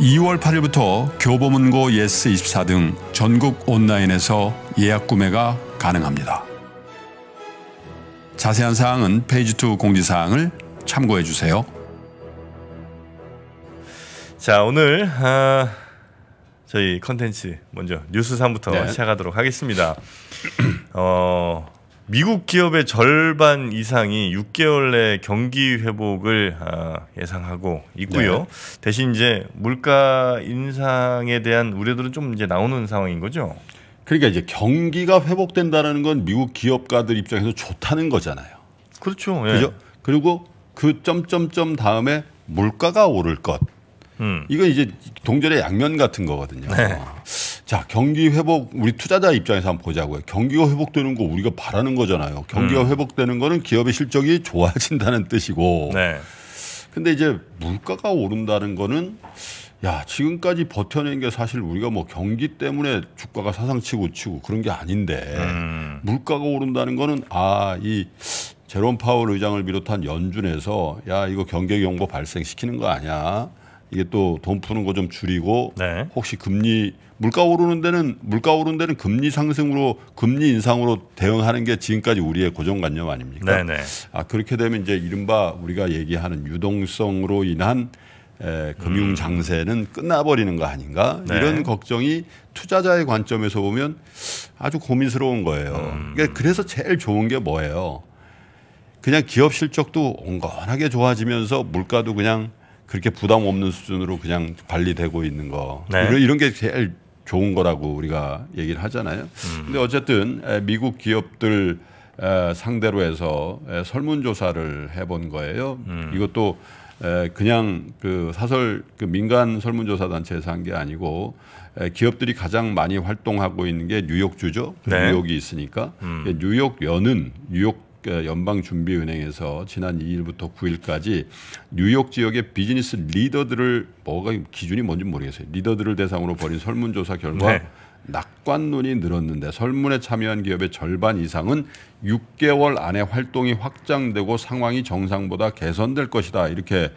2월 8일부터 교보문고 예스24 등 전국 온라인에서 예약 구매가 가능합니다. 자세한 사항은 페이지2 공지사항을 참고해 주세요. 자 오늘 아, 저희 컨텐츠 먼저 뉴스 3부터 네. 시작하도록 하겠습니다. 어, 미국 기업의 절반 이상이 6개월 내 경기 회복을 아, 예상하고 있고요. 네. 대신 이제 물가 인상에 대한 우려들은 좀 이제 나오는 상황인 거죠. 그러니까 이제 경기가 회복된다는 건 미국 기업가들 입장에서 좋다는 거잖아요. 그렇죠. 예. 그죠? 그리고 그 점점점 다음에 물가가 오를 것. 음. 이건 이제 동전의 양면 같은 거거든요. 네. 어. 자 경기 회복 우리 투자자 입장에서 한번 보자고요. 경기가 회복되는 거 우리가 바라는 거잖아요. 경기가 음. 회복되는 거는 기업의 실적이 좋아진다는 뜻이고. 네. 근데 이제 물가가 오른다는 거는 야 지금까지 버텨낸 게 사실 우리가 뭐 경기 때문에 주가가 사상치고 치고 그런 게 아닌데 음. 물가가 오른다는 거는 아이 제롬 파월 의장을 비롯한 연준에서 야 이거 경계 경보 발생시키는 거 아니야 이게 또 돈 푸는 거 좀 줄이고 네. 혹시 금리 물가 오르는 데는 물가 오르는 데는 금리 상승으로 금리 인상으로 대응하는 게 지금까지 우리의 고정관념 아닙니까? 네네. 네. 아 그렇게 되면 이제 이른바 우리가 얘기하는 유동성으로 인한 에, 금융 음. 장세는 음. 끝나버리는 거 아닌가 네. 이런 걱정이 투자자의 관점에서 보면 아주 고민스러운 거예요. 음. 그러니까 그래서 제일 좋은 게 뭐예요? 그냥 기업 실적도 온건하게 좋아지면서 물가도 그냥 그렇게 부담 없는 수준으로 그냥 관리되고 있는 거 네. 이런, 이런 게 제일 좋은 거라고 우리가 얘기를 하잖아요. 음. 근데 어쨌든 미국 기업들 상대로 해서 설문조사를 해본 거예요. 음. 이것도 그냥 그 사설 그 민간 설문조사 단체에서 한 게 아니고 기업들이 가장 많이 활동하고 있는 게 뉴욕주죠. 그 네. 뉴욕이 있으니까 음. 그 뉴욕 연은 뉴욕 그 연방준비은행에서 지난 2일부터 9일까지 뉴욕 지역의 비즈니스 리더들을 뭐가 기준이 뭔지 모르겠어요. 리더들을 대상으로 벌인 설문조사 결과 네. 낙관론이 늘었는데 설문에 참여한 기업의 절반 이상은 6개월 안에 활동이 확장되고 상황이 정상보다 개선될 것이다 이렇게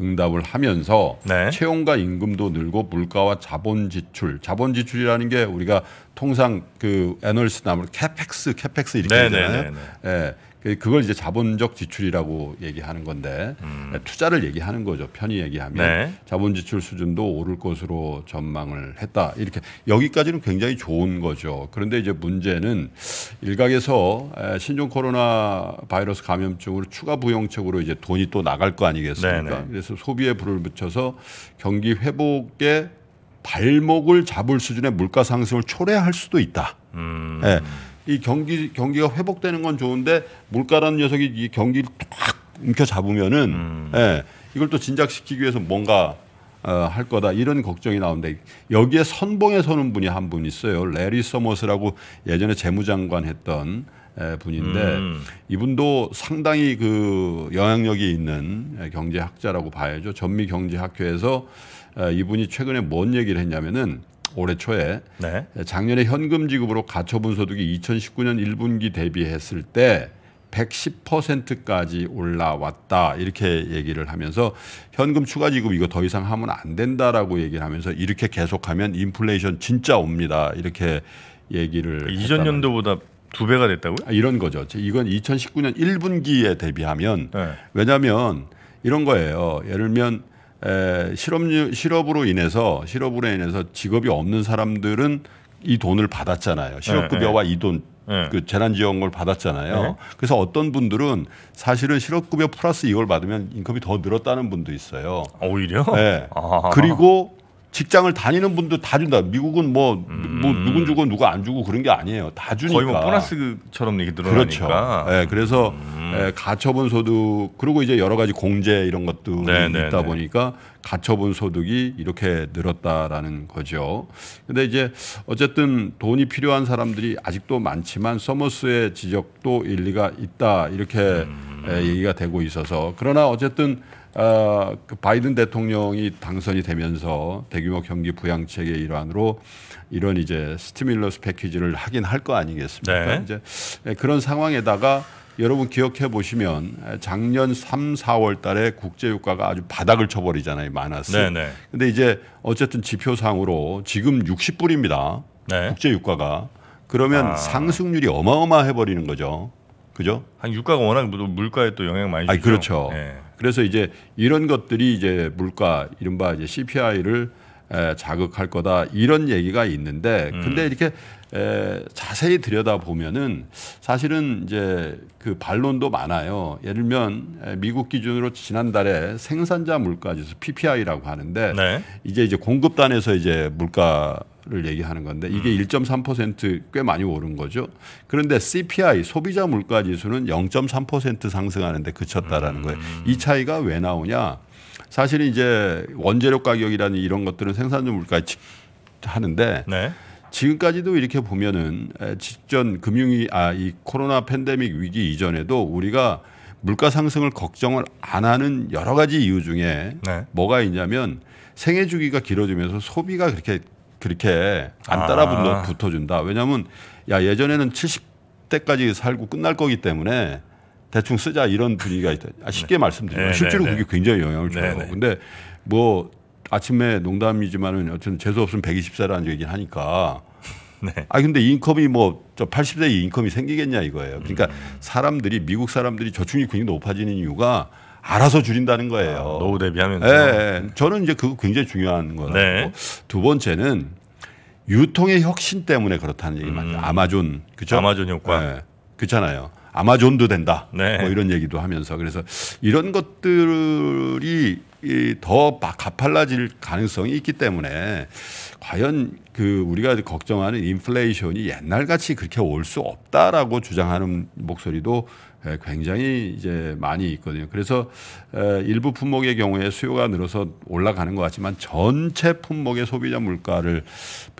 응답을 하면서 네. 채용과 임금도 늘고 물가와 자본 지출, 자본 지출이라는 게 우리가 통상 그애널리스 나물 캐펙스, 캐펙스 이렇게 네, 하잖아요. 네, 네, 네. 예, 그, 그걸 이제 자본적 지출이라고 얘기하는 건데 음. 투자를 얘기하는 거죠. 편히 얘기하면 네. 자본 지출 수준도 오를 것으로 전망을 했다. 이렇게 여기까지는 굉장히 좋은 거죠. 그런데 이제 문제는 일각에서 신종 코로나 바이러스 감염증으로 추가 부양책으로 이제 돈이 또 나갈 거 아니겠습니까? 네네. 네. 그래서 소비에 불을 붙여서 경기 회복에 발목을 잡을 수준의 물가 상승을 초래할 수도 있다. 음. 네. 이 경기 경기가 회복되는 건 좋은데 물가라는 녀석이 이 경기를 탁 움켜 잡으면은 음. 예, 이걸 또 진작시키기 위해서 뭔가 어, 할 거다 이런 걱정이 나오는데 여기에 선봉에 서는 분이 한 분 있어요. 레리 서머스라고 예전에 재무장관 했던 에, 분인데 음. 이분도 상당히 그 영향력이 있는 경제학자라고 봐야죠. 전미 경제학회에서 에, 이분이 최근에 뭔 얘기를 했냐면은 올해 초에 네. 작년에 현금 지급으로 가처분 소득이 2019년 1분기 대비했을 때 110%까지 올라왔다 이렇게 얘기를 하면서 현금 추가 지급 이거 더 이상 하면 안 된다라고 얘기를 하면서 이렇게 계속하면 인플레이션 진짜 옵니다 이렇게 얘기를 이전 연도보다 두 배가 됐다고요? 아, 이런 거죠. 이건 2019년 1분기에 대비하면 네. 왜냐하면 이런 거예요. 예를 들면 에, 실업률 실업으로 인해서 실업으로 인해서 직업이 없는 사람들은 이 돈을 받았잖아요. 실업급여와 네, 네. 이돈그 네. 재난지원금을 받았잖아요. 그래서 어떤 분들은 사실은 실업급여 플러스 이걸 받으면 인컴이 더 늘었다는 분도 있어요. 아, 오히려. 네. 아. 그리고 직장을 다니는 분도 다 준다. 미국은 뭐, 뭐 음. 뭐 누군 주고 누가 안 주고 그런 게 아니에요. 다 주니까. 거의 뭐 보너스처럼 얘기 들어가니까. 그렇죠. 네, 그래서 음. 네, 가처분 소득 그리고 이제 여러 가지 공제 이런 것도 네네네. 있다 네. 보니까 가처분 소득이 이렇게 늘었다라는 거죠. 근데 이제 어쨌든 돈이 필요한 사람들이 아직도 많지만 서머스의 지적도 일리가 있다 이렇게 음. 예, 얘기가 되고 있어서 그러나 어쨌든. 어, 그 바이든 대통령이 당선이 되면서 대규모 경기 부양책의 일환으로 이런 이제 스티뮬러스 패키지를 하긴 할 거 아니겠습니까? 네. 이제 예, 그런 상황에다가 여러분 기억해 보시면 예, 작년 3, 4월 달에 국제 유가가 아주 바닥을 쳐버리잖아요. 많았어. 네네. 근데 이제 어쨌든 지표상으로 지금 60불입니다. 네. 국제 유가가. 그러면 아. 상승률이 어마어마해 버리는 거죠. 그죠? 한 유가가 워낙 물가에 또 영향 많이 주죠. 아, 그렇죠. 네. 그래서 이제 이런 것들이 이제 물가 이른바 이제 CPI를 에, 자극할 거다 이런 얘기가 있는데 음. 근데 이렇게 에, 자세히 들여다 보면은 사실은 이제 그 반론도 많아요. 예를 들면 에, 미국 기준으로 지난달에 생산자 물가지수 PPI라고 하는데 네. 이제 이제 공급단에서 이제 물가 를 얘기하는 건데 이게 음. 1.3%꽤 많이 오른 거죠. 그런데 CPI 소비자 물가 지수는 0.3% 상승하는데 그쳤다라는 거예요. 음. 이 차이가 왜 나오냐? 사실 은 이제 원재료 가격이라는 이런 것들은 생산자 물가에 하는데 네. 지금까지도 이렇게 보면은 직전 금융위 아이 코로나 팬데믹 위기 이전에도 우리가 물가 상승을 걱정을 안 하는 여러 가지 이유 중에 네. 뭐가 있냐면 생애 주기가 길어지면서 소비가 그렇게 그렇게 안 아. 따라 붙어 준다. 왜냐면 하야 예전에는 70대까지 살고 끝날 거기 때문에 대충 쓰자 이런 분위기가 있다. 아, 쉽게 네. 말씀드리면 네, 네, 실제로 네, 그게 굉장히 영향을 네, 줘요. 네. 근데 뭐 아침에 농담이지만은 여튼 재수 없으면 120세라는 얘기긴 하니까. 아 근데 인컴이 뭐 저 80세 인컴이 생기겠냐 이거예요. 그러니까 음. 사람들이 미국 사람들이 저축이 굉장히 높아지는 이유가 알아서 줄인다는 거예요. 아, 노후 대비하면. 네, 예, 예. 저는 이제 그거 굉장히 중요한 거라고. 네. 두 번째는 유통의 혁신 때문에 그렇다는 얘기 맞죠. 음. 아마존 그죠? 아마존 효과. 네, 그렇잖아요. 아마존도 된다. 네. 뭐 이런 얘기도 하면서 그래서 이런 것들이 더 가팔라질 가능성이 있기 때문에 과연 그 우리가 걱정하는 인플레이션이 옛날 같이 그렇게 올 수 없다라고 주장하는 목소리도 예, 굉장히 이제 많이 있거든요. 그래서 일부 품목의 경우에 수요가 늘어서 올라가는 것 같지만 전체 품목의 소비자 물가를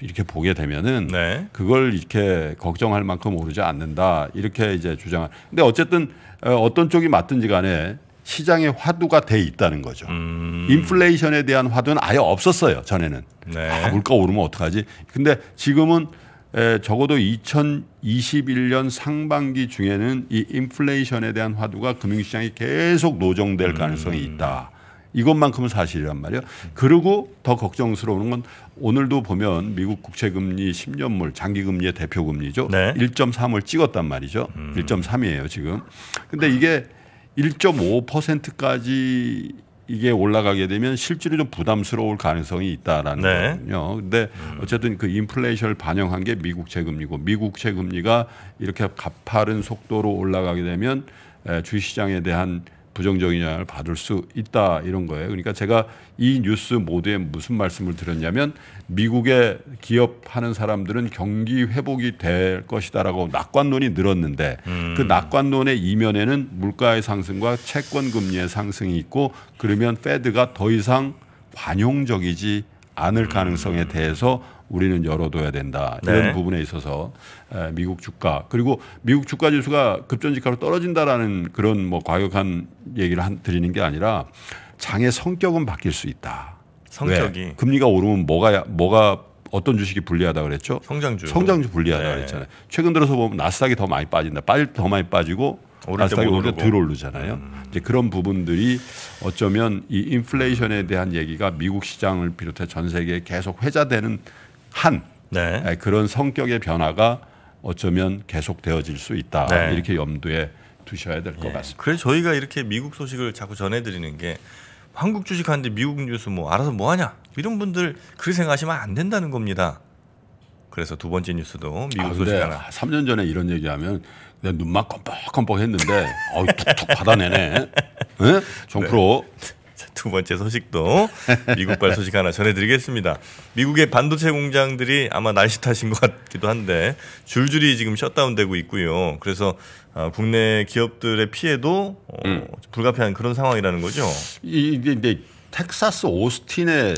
이렇게 보게 되면은 네. 그걸 이렇게 걱정할 만큼 오르지 않는다 이렇게 이제 주장을. 근데 어쨌든 어떤 쪽이 맞든지 간에 시장의 화두가 돼 있다는 거죠. 음. 인플레이션에 대한 화두는 아예 없었어요 전에는. 네. 아, 물가 오르면 어떡하지? 근데 지금은 에, 적어도 2021년 상반기 중에는 이 인플레이션에 대한 화두가 금융시장이 계속 노정될 음. 가능성이 있다. 이것만큼은 사실이란 말이에요. 그리고 더 걱정스러운 건 오늘도 보면 미국 국채금리 10년물 장기금리의 대표금리죠. 네. 1.3을 찍었단 말이죠. 음. 1.3이에요 지금. 근데 이게 1.5%까지 이게 올라가게 되면 실제로 좀 부담스러울 가능성이 있다라는 네. 거거든요. 근데 음. 어쨌든 그 인플레이션을 반영한 게 미국 채금리고 미국 채금리가 이렇게 가파른 속도로 올라가게 되면 주식시장에 대한 부정적인 영향을 받을 수 있다 이런 거예요. 그러니까 제가 이 뉴스 모두에 무슨 말씀을 드렸냐면 미국의 기업하는 사람들은 경기 회복이 될 것이다라고 낙관론이 늘었는데 그 음. 그 낙관론의 이면에는 물가의 상승과 채권 금리의 상승이 있고 그러면 페드가 더 이상 관용적이지 않을 음. 가능성에 대해서 우리는 열어둬야 된다 이런 네. 부분에 있어서 미국 주가 그리고 미국 주가 지수가 급전직하로 떨어진다라는 그런 뭐 과격한 얘기를 한, 드리는 게 아니라 장의 성격은 바뀔 수 있다. 성격이 왜? 금리가 오르면 뭐가 뭐가 어떤 주식이 불리하다 그랬죠? 성장주. 성장주 불리하다 네. 그랬잖아요. 최근 들어서 보면 나스닥이 더 많이 빠진다. 빠더 많이 빠지고 나스닥이 오히려 덜 오르잖아요. 음. 이제 그런 부분들이 어쩌면 이 인플레이션에 대한 얘기가 미국 시장을 비롯해 전 세계에 계속 회자되는 한 네. 그런 성격의 변화가 어쩌면 계속되어질 수 있다 네. 이렇게 염두에 두셔야 될것 예. 같습니다. 그래서 저희가 이렇게 미국 소식을 자꾸 전해드리는 게 한국 주식 하는데 미국 뉴스 뭐 알아서 뭐 하냐 이런 분들 그렇게 생각하시면 안 된다는 겁니다. 그래서 두 번째 뉴스도 미국 아, 소식 하나. 3년 전에 이런 얘기하면 내 눈만 껌뻑껌뻑 했는데 어우 툭툭 받아내네. 네? 정프로. 네. 두 번째 소식도 미국발 소식 하나 전해드리겠습니다. 미국의 반도체 공장들이 아마 날씨 탓인 것 같기도 한데 줄줄이 지금 셧다운되고 있고요. 그래서 어, 국내 기업들의 피해도 어, 음. 불가피한 그런 상황이라는 거죠. 이게 텍사스 오스틴의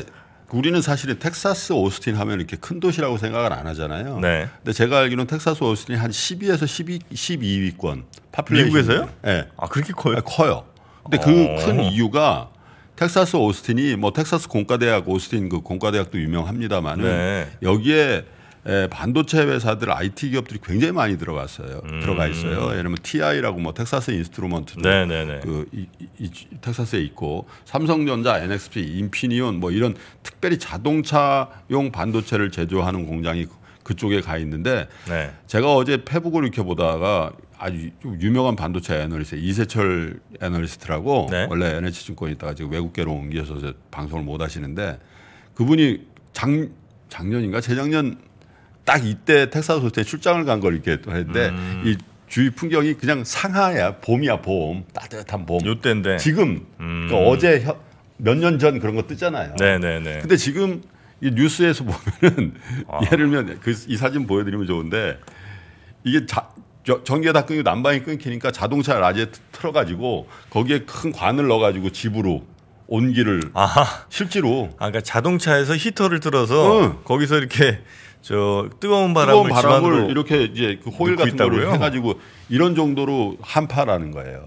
우리는 사실은 텍사스 오스틴 하면 이렇게 큰 도시라고 생각을 안 하잖아요. 네. 근데 제가 알기로는 텍사스 오스틴이 한 10위에서 12, 12위권. 미국에서요? 예. 네. 아 그렇게 커요? 네, 커요. 근데 그큰 어. 이유가 텍사스 오스틴이 뭐 텍사스 공과대학 오스틴 그 공과대학도 유명합니다만은 네. 여기에 에, 예, 반도체 회사들 IT 기업들이 굉장히 많이 들어갔어요. 음. 들어가 있어요. 예를 들면 TI라고 뭐 텍사스 인스트루먼트도 네, 네, 네. 그 이, 이, 텍사스에 있고 삼성전자, NXP, 인피니온 뭐 이런 특별히 자동차용 반도체를 제조하는 공장이 그, 그쪽에 가 있는데 네. 제가 어제 페북을 이렇게 보다가 아주 유명한 반도체 애널리스트 이세철 애널리스트라고 네. 원래 NH증권에 있다가 지금 외국계로 옮겨서 방송을 못 하시는데 그분이 작 작년인가 재작년 딱 이때 텍사스 호텔 출장을 간 걸 이렇게 했는데 음. 이 주위 풍경이 그냥 상하야 봄이야 봄 따뜻한 봄. 요때인데 지금 음. 그러니까 어제 몇 년 전 그런 거 뜨잖아요. 네 네네. 근데 지금 이 뉴스에서 보면은 아. 예를 들면 그 이 사진 보여드리면 좋은데 이게 자, 전기가 다 끊기고 난방이 끊기니까 자동차 라지에 틀어가지고 거기에 큰 관을 넣어가지고 집으로 온기를 아하. 실제로. 아, 그러니까 자동차에서 히터를 틀어서 응. 거기서 이렇게 저 뜨거운 바람을, 뜨거운 바람을 이렇게 이제 그 호일 같은 있 거를 해가지고 이런 정도로 한파라는 거예요.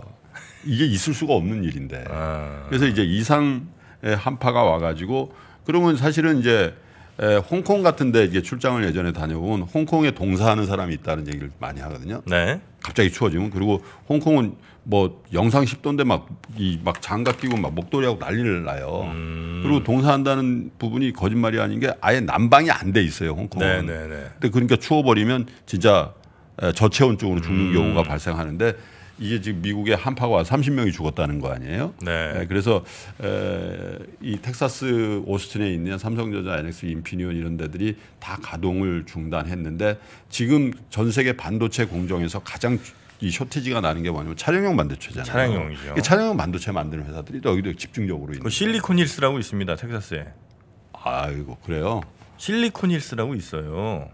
이게 있을 수가 없는 일인데. 아. 그래서 이제 이상 한파가 와가지고 그러면 사실은 이제 에, 홍콩 같은데 이제 출장을 예전에 다녀온 홍콩에 동사하는 사람이 있다는 얘기를 많이 하거든요. 네. 갑자기 추워지면 그리고 홍콩은 뭐 영상 10도인데 막 이 막 장갑 끼고 막 목도리하고 난리를 나요. 음. 그리고 동사한다는 부분이 거짓말이 아닌 게 아예 난방이 안 돼 있어요 홍콩은. 네네네. 네, 네. 근데 그러니까 추워버리면 진짜 저체온 쪽으로 죽는 음. 경우가 발생하는데 이게 지금 미국의 한파가 30명이 죽었다는 거 아니에요? 네. 네 그래서 에, 이 텍사스 오스틴에 있는 삼성전자, NX, 인피니온 이런 데들이 다 가동을 중단했는데 지금 전 세계 반도체 공정에서 가장 이 쇼티지가 나는 게 뭐냐면 차량용 반도체잖아요. 차량용이죠. 차량용 반도체 만드는 회사들이 여기도 집중적으로 있는. 그 실리콘힐스라고 있습니다. 텍사스에. 아이고 그래요. 실리콘힐스라고 있어요.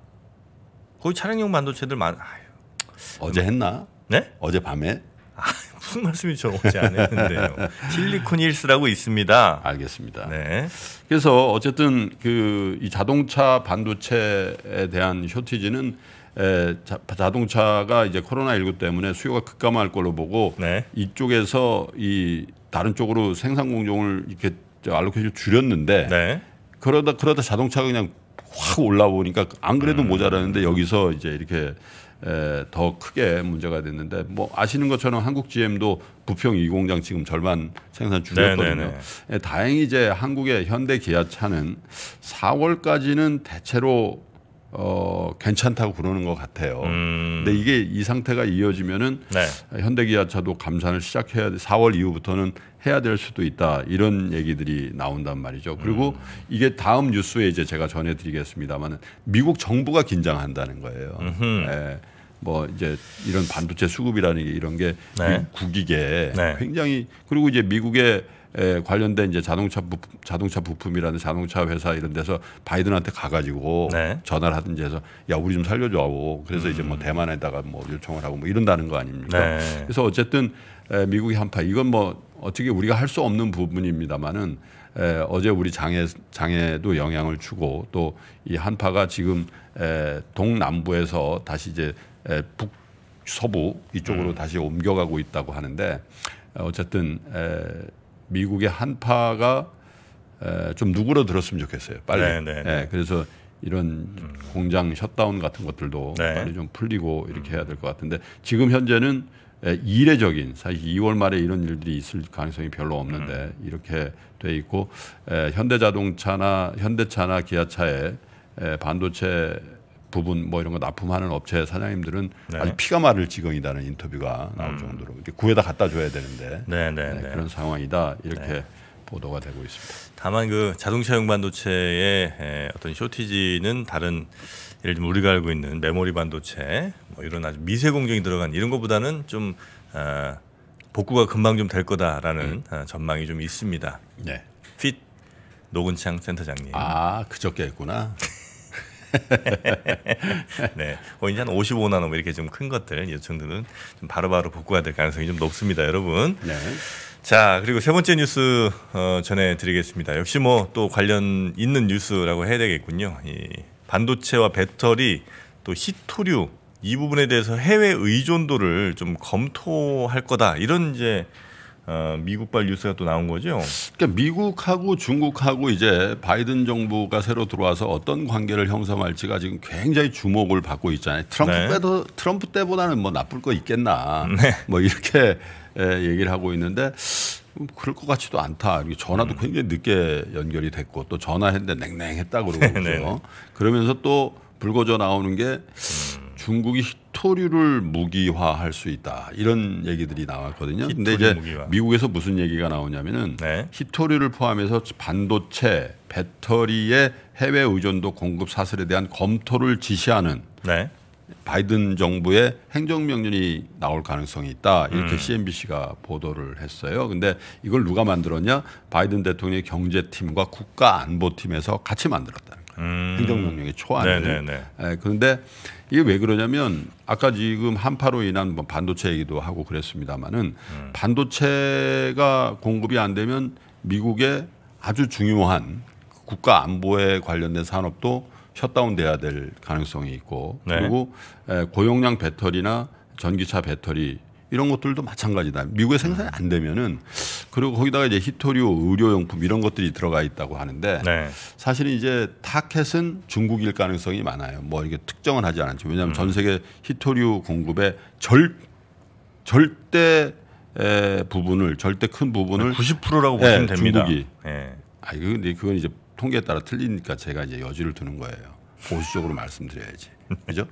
거기 차량용 반도체들 많. 아유. 어제 했나? 네? 어젯밤에? 아, 무슨 말씀이죠? 어제 안 했는데요. 실리콘힐스라고 있습니다. 알겠습니다. 네. 그래서 어쨌든 그 이 자동차 반도체에 대한 쇼티지는 에, 자, 동차가 이제 코로나19 때문에 수요가 급감할 걸로 보고 네. 이쪽에서 이 다른 쪽으로 생산 공정을 이렇게 알로케이션 줄였는데 네. 그러다 그러다 자동차가 그냥 확 올라오니까 안 그래도 음. 모자라는데 여기서 이제 이렇게 에, 더 크게 문제가 됐는데 뭐 아시는 것처럼 한국 GM도 부평 2 공장 지금 절반 생산 줄였거든요. 네, 네, 네. 예, 다행히 이제 한국의 현대 기아차는 4월까지는 대체로 어, 괜찮다고 그러는 것 같아요. 음. 근데 이게 이 상태가 이어지면은 네. 현대기아차도 감산을 시작해야 돼. 4월 이후부터는 해야 될 수도 있다. 이런 얘기들이 나온단 말이죠. 그리고 음. 이게 다음 뉴스에 이제 제가 전해드리겠습니다만은 미국 정부가 긴장한다는 거예요. 음뭐 예. 이제 이런 반도체 수급이라는 게 이런 게 네. 국익에 네. 굉장히 그리고 이제 미국의 예, 관련된 이제 자동차 부품, 자동차 부품이라는 자동차 회사 이런 데서 바이든한테 가가지고 네. 전화를 하든지 해서 야 우리 좀 살려줘 하고 그래서 음. 이제 뭐 음. 대만에다가 뭐 요청을 하고 뭐 이런다는 거 아닙니까? 네. 그래서 어쨌든 미국이 한파 이건 뭐 어떻게 우리가 할 수 없는 부분입니다만은 에, 어제 우리 장애 장애도 영향을 주고 또 이 한파가 지금 에, 동남부에서 다시 이제 에, 북 서부 이쪽으로 음. 다시 옮겨가고 있다고 하는데 어, 어쨌든 에, 미국의 한파가 에, 좀 누그러들었으면 좋겠어요. 빨리. 네, 네, 네. 예, 그래서 이런 음. 공장 셧다운 같은 것들도 네. 빨리 좀 풀리고 이렇게 해야 될 것 같은데 음. 지금 현재는 에, 이례적인 사실 2월 말에 이런 일들이 있을 가능성이 별로 없는데 음. 이렇게 돼 있고 에, 현대자동차나 현대차나 기아차에 에, 반도체 부분 뭐 이런 거 납품하는 업체 사장님들은 네. 아주 피가 마를 지경이다는 인터뷰가 나올 음. 정도로 구에다 갖다 줘야 되는데 네, 네, 네, 네. 그런 상황이다 이렇게 네. 보도가 되고 있습니다. 다만 그 자동차용 반도체의 어떤 쇼티지는 다른 예를 들면 우리가 알고 있는 메모리 반도체 뭐 이런 아주 미세 공정이 들어간 이런 것보다는 좀 어, 복구가 금방 좀 될 거다라는 음. 아, 전망이 좀 있습니다. 네. 핏 노근창 센터장님. 아 그저께 했구나. 네, 거의 이제 한 55나 넘 이렇게 좀 큰 것들 요청들은 좀 바로바로 복구가 될 가능성이 좀 높습니다, 여러분. 네. 자, 그리고 세 번째 뉴스 어, 전해드리겠습니다. 역시 뭐 또 관련 있는 뉴스라고 해야 되겠군요. 이 반도체와 배터리 또 희토류 이 부분에 대해서 해외 의존도를 좀 검토할 거다 이런 이제 어, 미국발 뉴스가 또 나온 거죠. 그러니까 미국하고 중국하고 이제 바이든 정부가 새로 들어와서 어떤 관계를 형성할지가 지금 굉장히 주목을 받고 있잖아요. 트럼프 네. 때도 트럼프 때보다는 뭐 나쁠 거 있겠나. 네. 뭐 이렇게 예, 얘기를 하고 있는데 음, 그럴 것 같지도 않다. 전화도 음. 굉장히 늦게 연결이 됐고 또 전화했는데 냉랭했다 그러고 그죠. 네. 그러면서 또 불거져 나오는 게 음. 중국이 사토리를 무기화할 수 있다 이런 얘기들이 나왔거든요. 근데 이제 무기화. 미국에서 무슨 얘기가 나오냐면은 네. 히토리를 포함해서 반도체, 배터리의 해외 의존도 공급 사슬에 대한 검토를 지시하는 네. 바이든 정부의 행정명령이 나올 가능성이 있다 이렇게 음. CNBC가 보도를 했어요. 근데 이걸 누가 만들었냐? 바이든 대통령의 경제팀과 국가안보팀에서 같이 만들었다는. 음. 행정명령의 초안을. 네, 그런데 이게 왜 그러냐면 아까 지금 한파로 인한 뭐 반도체 얘기도 하고 그랬습니다마는 음. 반도체가 공급이 안 되면 미국의 아주 중요한 국가 안보에 관련된 산업도 셧다운돼야 될 가능성이 있고 네. 그리고 예, 고용량 배터리나 전기차 배터리 이런 것들도 마찬가지다. 미국에 생산이 안 되면은 그리고 거기다가 이제 히토리오 의료용품 이런 것들이 들어가 있다고 하는데 네. 사실은 이제 타켓은 중국일 가능성이 많아요. 뭐 이게 특정은 하지 않았죠. 왜냐하면 음. 전 세계 히토리오 공급의 절 절대 에, 부분을 절대 큰 부분을 90%라고 보시면 예, 됩니다. 중국이 예. 아 이거 근데 그건 이제 통계에 따라 틀리니까 제가 이제 여지를 두는 거예요. 보수적으로 말씀드려야지. 그죠?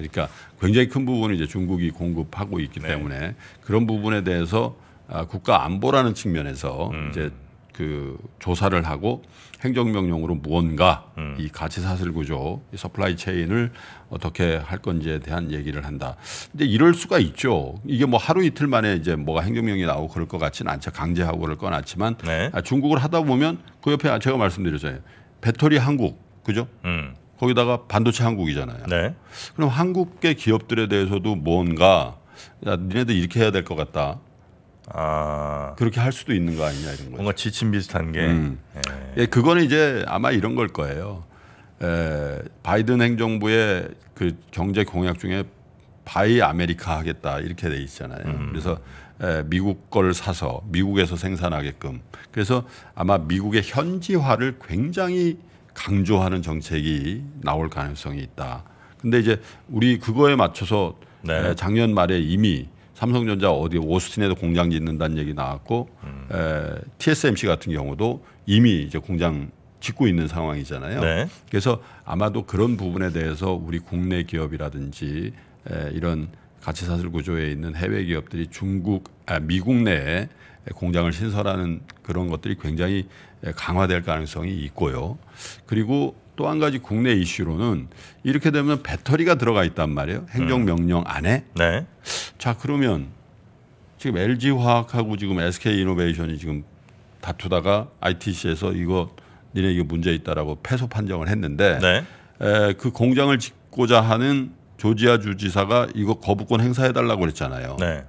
그러니까 굉장히 큰 부분을 이제 중국이 공급하고 있기 네. 때문에 그런 부분에 대해서 아, 국가 안보라는 측면에서 음. 이제 그 조사를 하고 행정명령으로 무언가 음. 이 가치 사슬 구조, 이 서플라이 체인을 어떻게 할 건지에 대한 얘기를 한다. 근데 이럴 수가 있죠. 이게 뭐 하루 이틀 만에 이제 뭐가 행정명령이 나오고 그럴 것 같지는 않죠. 강제하고 그럴 건 않지만 네. 아, 중국을 하다 보면 그 옆에 아, 제가 말씀드렸잖아요. 배터리 한국 그죠? 음. 거기다가 반도체 한국이잖아요. 네. 그럼 한국계 기업들에 대해서도 뭔가 야 니네들 이렇게 해야 될 것 같다. 아 그렇게 할 수도 있는 거 아니냐 이런 거. 뭔가 지침 비슷한 게. 음. 예. 예, 그거는 이제 아마 이런 걸 거예요. 에, 예, 바이든 행정부의 그 경제 공약 중에 바이 아메리카 하겠다 이렇게 돼 있잖아요. 음. 그래서 에, 예, 미국 걸 사서 미국에서 생산하게끔. 그래서 아마 미국의 현지화를 굉장히 강조하는 정책이 나올 가능성이 있다. 근데 이제 우리 그거에 맞춰서 네. 작년 말에 이미 삼성전자 어디 오스틴에도 공장 짓는다는 얘기 나왔고 음. 에, TSMC 같은 경우도 이미 이제 공장 짓고 있는 상황이잖아요. 네. 그래서 아마도 그런 부분에 대해서 우리 국내 기업이라든지 에, 이런 가치 사슬 구조에 있는 해외 기업들이 중국 아, 미국 내에 공장을 신설하는 그런 것들이 굉장히 강화될 가능성이 있고요. 그리고 또 한 가지 국내 이슈로는 이렇게 되면 배터리가 들어가 있단 말이에요. 행정명령 음. 안에. 네. 자, 그러면 지금 LG 화학하고 지금 SK 이노베이션이 지금 다투다가 ITC에서 이거 니네 이거 문제 있다라고 패소 판정을 했는데 네. 에, 그 공장을 짓고자 하는 조지아 주지사가 이거 거부권 행사해 달라고 그랬잖아요. 네.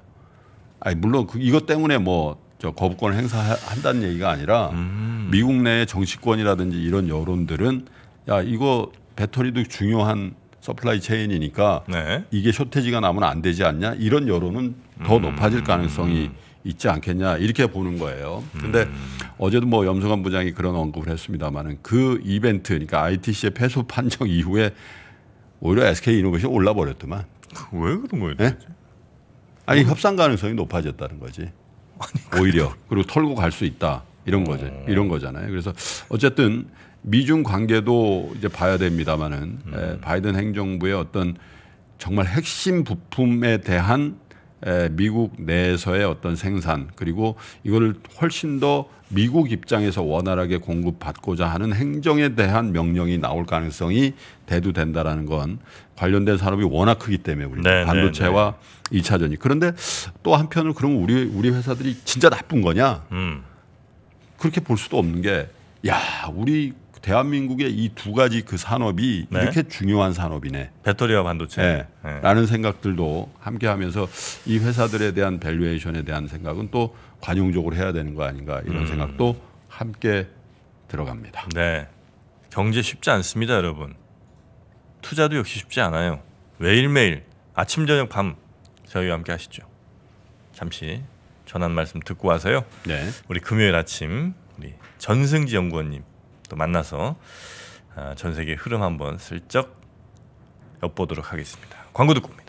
아니 물론 그, 이것 때문에 뭐저 거부권을 행사한다는 얘기가 아니라 음. 미국 내 정치권이라든지 이런 여론들은 야 이거 배터리도 중요한 서플라이 체인이니까 네. 이게 쇼테지가 나면 안 되지 않냐 이런 여론은 더 음. 높아질 가능성이 있지 않겠냐 이렇게 보는 거예요. 근데 음. 어제도 뭐 염성환 부장이 그런 언급을 했습니다만은 그 이벤트 그러니까 ITC의 패소 판정 이후에 오히려 SK 이노베이션 올라 버렸더만. 왜 그런 거예요? 네? 아니 협상 가능성이 높아졌다는 거지. 오히려 그리고 털고 갈 수 있다 이런 거죠 음. 네. 이런 거잖아요. 그래서 어쨌든 미중 관계도 이제 봐야 됩니다만은 음. 에, 바이든 행정부의 어떤 정말 핵심 부품에 대한 에, 미국 내에서의 어떤 생산 그리고 이거 훨씬 더 미국 입장에서 원활하게 공급받고자 하는 행정에 대한 명령이 나올 가능성이 대두된다라는 건 관련된 산업이 워낙 크기 때문에 우리 네, 네 반도체와 네. 이차전이 그런데 또 한편으로 그러면 우리 우리 회사들이 진짜 나쁜 거냐? 음. 그렇게 볼 수도 없는 게 야, 우리 대한민국의 이 두 가지 그 산업이 네. 이렇게 중요한 산업이네. 배터리와 반도체. 네. 네. 라는 생각들도 함께 하면서 이 회사들에 대한 밸류에이션에 대한 생각은 또 관용적으로 해야 되는 거 아닌가 이런 음. 생각도 함께 들어갑니다. 네. 경제 쉽지 않습니다, 여러분. 투자도 역시 쉽지 않아요. 매일매일 아침 저녁 밤 저희와 함께 하시죠. 잠시 전한 말씀 듣고 와서요. 네. 우리 금요일 아침 우리 전승지 연구원님 또 만나서 아, 전 세계 흐름 한번 슬쩍 엿보도록 하겠습니다. 광고 듣고 옵니다.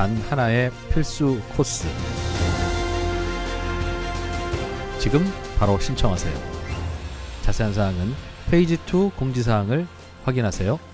단 하나의 필수 코스. 지금 바로 신청하세요. 자세한 사항은 페이지 2 공지사항을 확인하세요.